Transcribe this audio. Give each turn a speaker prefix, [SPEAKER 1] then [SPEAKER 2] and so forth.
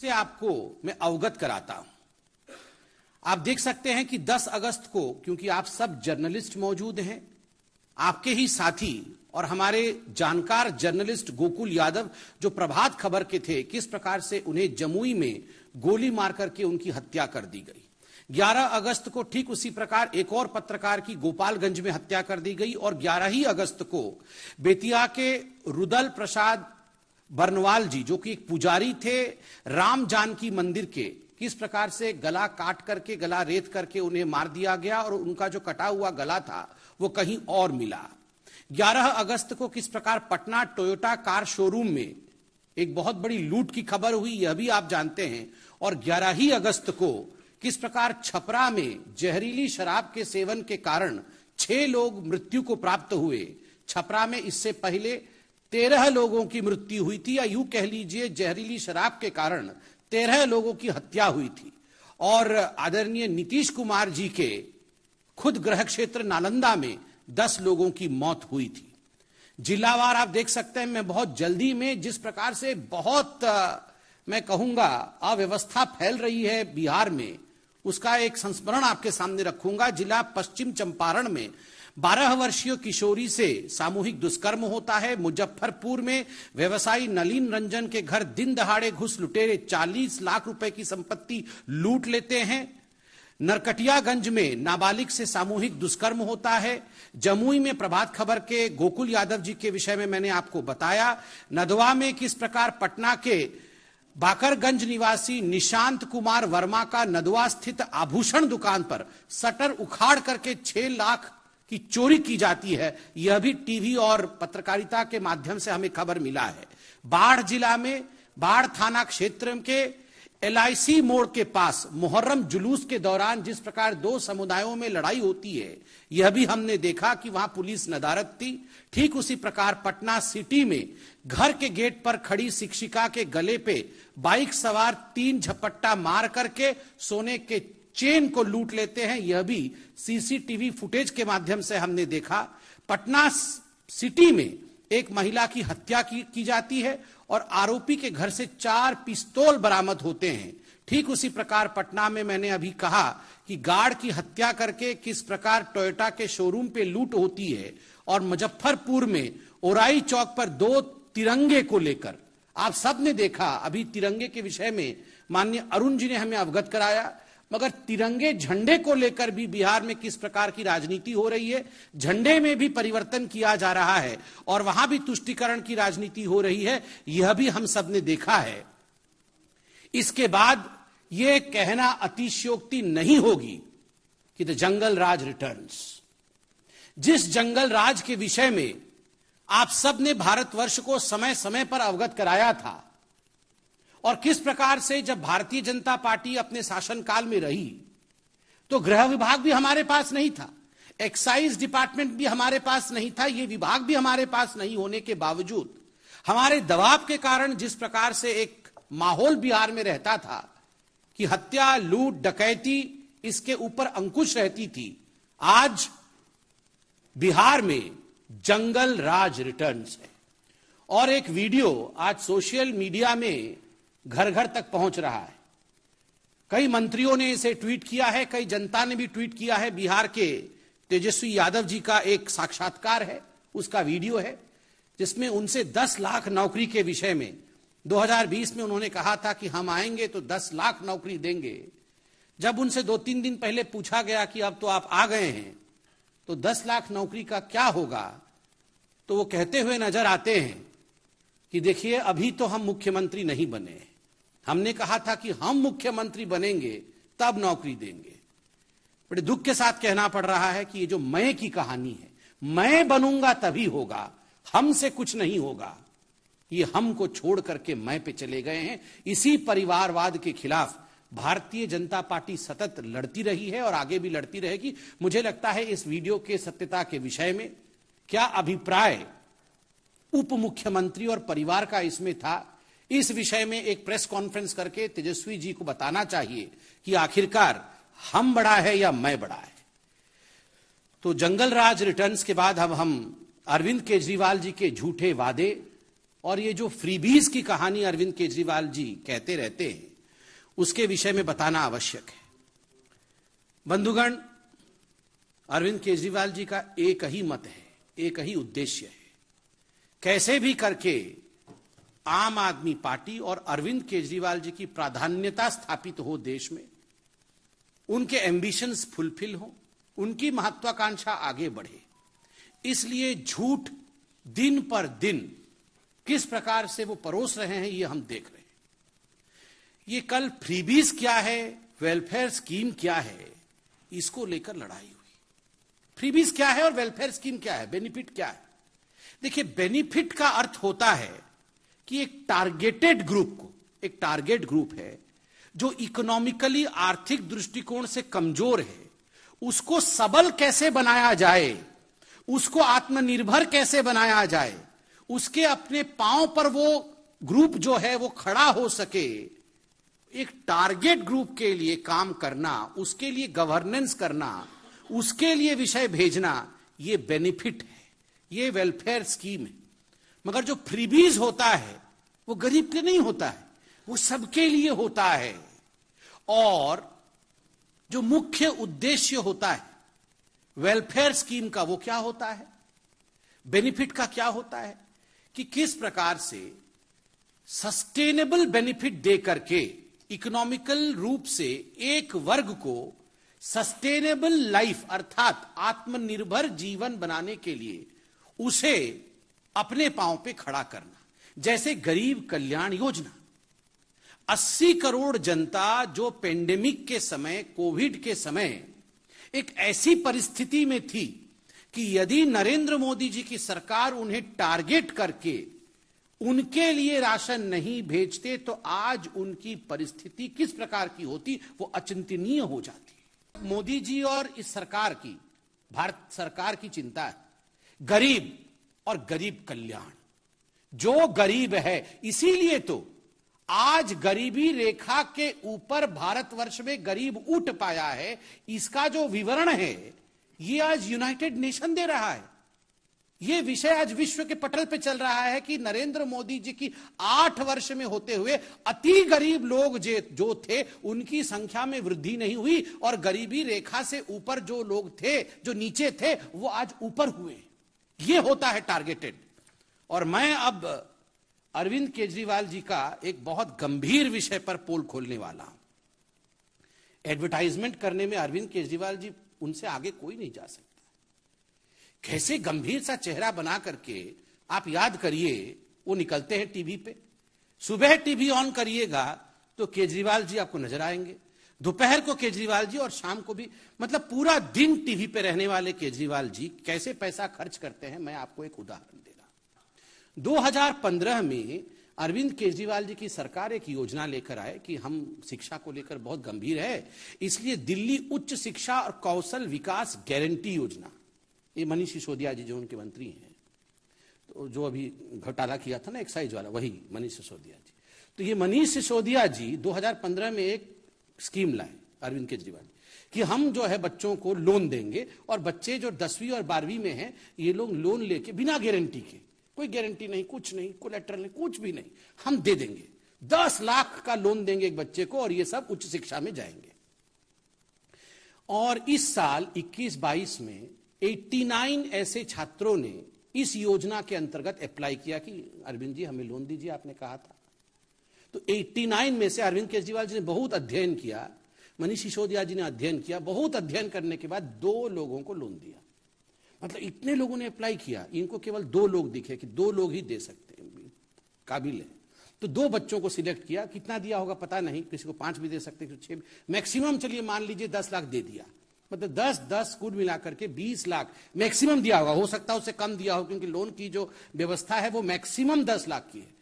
[SPEAKER 1] से आपको मैं अवगत कराता हूं आप देख सकते हैं कि 10 अगस्त को क्योंकि आप सब जर्नलिस्ट मौजूद हैं आपके ही साथी और हमारे जानकार जर्नलिस्ट गोकुल यादव जो प्रभात खबर के थे किस प्रकार से उन्हें जमुई में गोली मार करके उनकी हत्या कर दी गई 11 अगस्त को ठीक उसी प्रकार एक और पत्रकार की गोपालगंज में हत्या कर दी गई और 11 ही अगस्त को बेतिया के रुदल प्रसाद बर्नवाल जी जो कि एक पुजारी थे राम जानकी मंदिर के किस प्रकार से गला काट करके गला रेत करके उन्हें मार दिया गया और उनका जो कटा हुआ गला था वो कहीं और मिला 11 अगस्त को किस प्रकार पटना टोयोटा कार शोरूम में एक बहुत बड़ी लूट की खबर हुई यह भी आप जानते हैं और 11 ही अगस्त को किस प्रकार छपरा में जहरीली शराब के सेवन के कारण छह लोग मृत्यु को प्राप्त हुए छपरा में इससे पहले तेरह लोगों की मृत्यु हुई थी या यूं कह लीजिए जहरीली शराब के कारण तेरह लोगों की हत्या हुई थी और आदरणीय नीतीश कुमार जी के खुद ग्रह क्षेत्र नालंदा में दस लोगों की मौत हुई थी जिलावार आप देख सकते हैं मैं बहुत जल्दी में जिस प्रकार से बहुत मैं कहूंगा अव्यवस्था फैल रही है बिहार में उसका एक संस्मरण आपके सामने रखूंगा जिला पश्चिम चंपारण में बारह वर्षीय किशोरी से सामूहिक दुष्कर्म होता है मुजफ्फरपुर में व्यवसायी नलिन रंजन के घर दिन दहाड़े घुस लुटेरे 40 लाख रुपए की संपत्ति लूट लेते हैं नरकटियागंज में नाबालिग से सामूहिक दुष्कर्म होता है जमुई में प्रभात खबर के गोकुल यादव जी के विषय में मैंने आपको बताया नदवा में किस प्रकार पटना के बाकरगंज निवासी निशांत कुमार वर्मा का नदवा स्थित आभूषण दुकान पर सटर उखाड़ करके छह लाख कि चोरी की जाती है यह भी टीवी और पत्रकारिता के माध्यम से हमें खबर मिला है बाढ़ जिला में बाढ़ थाना क्षेत्र के एलआईसी मोड़ के पास मुहर्रम जुलूस के दौरान जिस प्रकार दो समुदायों में लड़ाई होती है यह भी हमने देखा कि वहां पुलिस नदारत थी ठीक उसी प्रकार पटना सिटी में घर के गेट पर खड़ी शिक्षिका के गले पे बाइक सवार तीन झपट्टा मार करके सोने के चेन को लूट लेते हैं यह भी सीसीटीवी फुटेज के माध्यम से हमने देखा पटना सिटी में एक महिला की हत्या की, की जाती है और आरोपी के घर से चार पिस्तौल बरामद होते हैं ठीक उसी प्रकार पटना में मैंने अभी कहा कि गार्ड की हत्या करके किस प्रकार टोयोटा के शोरूम पे लूट होती है और मुजफ्फरपुर में ओराई चौक पर दो तिरंगे को लेकर आप सबने देखा अभी तिरंगे के विषय में माननीय अरुण जी ने हमें अवगत कराया मगर तिरंगे झंडे को लेकर भी बिहार में किस प्रकार की राजनीति हो रही है झंडे में भी परिवर्तन किया जा रहा है और वहां भी तुष्टिकरण की राजनीति हो रही है यह भी हम सब ने देखा है इसके बाद यह कहना अतिशयोक्ति नहीं होगी कि द जंगल राज रिटर्न्स जिस जंगल राज के विषय में आप सब ने भारतवर्ष को समय समय पर अवगत कराया था और किस प्रकार से जब भारतीय जनता पार्टी अपने शासनकाल में रही तो गृह विभाग भी हमारे पास नहीं था एक्साइज डिपार्टमेंट भी हमारे पास नहीं था ये विभाग भी हमारे पास नहीं होने के बावजूद हमारे दबाव के कारण जिस प्रकार से एक माहौल बिहार में रहता था कि हत्या लूट डकैती इसके ऊपर अंकुश रहती थी आज बिहार में जंगल राज रिटर्न्स है और एक वीडियो आज सोशल मीडिया में घर घर तक पहुंच रहा है कई मंत्रियों ने इसे ट्वीट किया है कई जनता ने भी ट्वीट किया है बिहार के तेजस्वी यादव जी का एक साक्षात्कार है उसका वीडियो है जिसमें उनसे 10 लाख नौकरी के विषय में 2020 में उन्होंने कहा था कि हम आएंगे तो 10 लाख नौकरी देंगे जब उनसे दो तीन दिन पहले पूछा गया कि अब तो आप आ गए हैं तो 10 लाख नौकरी का क्या होगा तो वो कहते हुए नजर आते हैं कि देखिए अभी तो हम मुख्यमंत्री नहीं बने हैं हमने कहा था कि हम मुख्यमंत्री बनेंगे तब नौकरी देंगे बड़े दुख के साथ कहना पड़ रहा है कि ये जो मैं की कहानी है मैं बनूंगा तभी होगा हमसे कुछ नहीं होगा ये हमको छोड़ करके मैं पे चले गए हैं इसी परिवारवाद के खिलाफ भारतीय जनता पार्टी सतत लड़ती रही है और आगे भी लड़ती रहेगी मुझे लगता है इस वीडियो के सत्यता के विषय में क्या अभिप्राय उप मुख्यमंत्री और परिवार का इसमें था इस विषय में एक प्रेस कॉन्फ्रेंस करके तेजस्वी जी को बताना चाहिए कि आखिरकार हम बड़ा है या मैं बड़ा है तो जंगल राज रिटर्न्स के बाद अब हम अरविंद केजरीवाल जी के झूठे वादे और ये जो फ्रीबीज की कहानी अरविंद केजरीवाल जी कहते रहते हैं उसके विषय में बताना आवश्यक है बंधुगण अरविंद केजरीवाल जी का एक ही मत है एक ही उद्देश्य है कैसे भी करके आम आदमी पार्टी और अरविंद केजरीवाल जी की प्राधान्यता स्थापित हो देश में उनके एम्बिशंस फुलफिल हो उनकी महत्वाकांक्षा आगे बढ़े इसलिए झूठ दिन पर दिन किस प्रकार से वो परोस रहे हैं ये हम देख रहे हैं ये कल फ्रीबीज क्या है वेलफेयर स्कीम क्या है इसको लेकर लड़ाई हुई फ्रीबीज क्या है और वेलफेयर स्कीम क्या है बेनिफिट क्या है देखिए बेनिफिट का अर्थ होता है कि एक टारगेटेड ग्रुप को एक टारगेट ग्रुप है जो इकोनॉमिकली आर्थिक दृष्टिकोण से कमजोर है उसको सबल कैसे बनाया जाए उसको आत्मनिर्भर कैसे बनाया जाए उसके अपने पांव पर वो ग्रुप जो है वो खड़ा हो सके एक टारगेट ग्रुप के लिए काम करना उसके लिए गवर्नेंस करना उसके लिए विषय भेजना ये बेनिफिट है ये वेलफेयर स्कीम है मगर जो फ्रीबीज होता है वो गरीब के नहीं होता है वो सबके लिए होता है और जो मुख्य उद्देश्य होता है वेलफेयर स्कीम का वो क्या होता है बेनिफिट का क्या होता है कि किस प्रकार से सस्टेनेबल बेनिफिट दे करके इकोनॉमिकल रूप से एक वर्ग को सस्टेनेबल लाइफ अर्थात आत्मनिर्भर जीवन बनाने के लिए उसे अपने पांव पे खड़ा करना जैसे गरीब कल्याण योजना 80 करोड़ जनता जो पेंडेमिक के समय कोविड के समय एक ऐसी परिस्थिति में थी कि यदि नरेंद्र मोदी जी की सरकार उन्हें टारगेट करके उनके लिए राशन नहीं भेजते तो आज उनकी परिस्थिति किस प्रकार की होती वो अचिंतनीय हो जाती मोदी जी और इस सरकार की भारत सरकार की चिंता है गरीब और गरीब कल्याण जो गरीब है इसीलिए तो आज गरीबी रेखा के ऊपर भारतवर्ष में गरीब उठ पाया है इसका जो विवरण है ये आज यूनाइटेड नेशन दे रहा है ये विषय आज विश्व के पटल पे चल रहा है कि नरेंद्र मोदी जी की आठ वर्ष में होते हुए अति गरीब लोग जो थे उनकी संख्या में वृद्धि नहीं हुई और गरीबी रेखा से ऊपर जो लोग थे जो नीचे थे वो आज ऊपर हुए ये होता है टारगेटेड और मैं अब अरविंद केजरीवाल जी का एक बहुत गंभीर विषय पर पोल खोलने वाला हूं एडवर्टाइजमेंट करने में अरविंद केजरीवाल जी उनसे आगे कोई नहीं जा सकता कैसे गंभीर सा चेहरा बना करके आप याद करिए वो निकलते हैं टीवी पे सुबह टीवी ऑन करिएगा तो केजरीवाल जी आपको नजर आएंगे दोपहर को केजरीवाल जी और शाम को भी मतलब पूरा दिन टीवी पे रहने वाले केजरीवाल जी कैसे पैसा खर्च करते हैं मैं आपको एक उदाहरण दे रहा हूं 2015 में अरविंद केजरीवाल जी की सरकार एक योजना लेकर आए कि हम शिक्षा को लेकर बहुत गंभीर है इसलिए दिल्ली उच्च शिक्षा और कौशल विकास गारंटी योजना ये मनीष सिसोदिया जी जो उनके मंत्री हैं तो जो अभी घोटाला किया था ना एक्साइज वाला वही मनीष सिसोदिया जी तो ये मनीष सिसोदिया जी 2015 में एक स्कीम लाए अरविंद केजरीवाल कि हम जो है बच्चों को लोन देंगे और बच्चे जो दसवीं और बारहवीं में हैं ये लोग लोन लेके बिना गारंटी के कोई गारंटी नहीं कुछ नहीं लेटर नहीं कुछ भी नहीं हम दे देंगे दस लाख का लोन देंगे एक बच्चे को और ये सब उच्च शिक्षा में जाएंगे और इस साल 21-22 में 89 ऐसे छात्रों ने इस योजना के अंतर्गत अप्लाई किया कि अरविंद जी हमें लोन दीजिए आपने कहा था तो 89 में से अरविंद केजरीवाल जी ने बहुत अध्ययन किया मनीष सिसोदिया जी ने अध्ययन किया बहुत अध्ययन करने के बाद दो लोगों को लोन दिया मतलब इतने लोगों ने अप्लाई किया इनको केवल दो लोग दिखे कि दो लोग ही दे सकते हैं काबिल है तो दो बच्चों को सिलेक्ट किया कितना दिया होगा पता नहीं किसी को पांच भी दे सकते किसी छह मैक्सिमम चलिए मान लीजिए दस लाख दे दिया मतलब दस दस कुल मिलाकर के बीस लाख मैक्सिमम दिया होगा हो सकता है उससे कम दिया हो क्योंकि लोन की जो व्यवस्था है वो मैक्सिमम दस लाख की है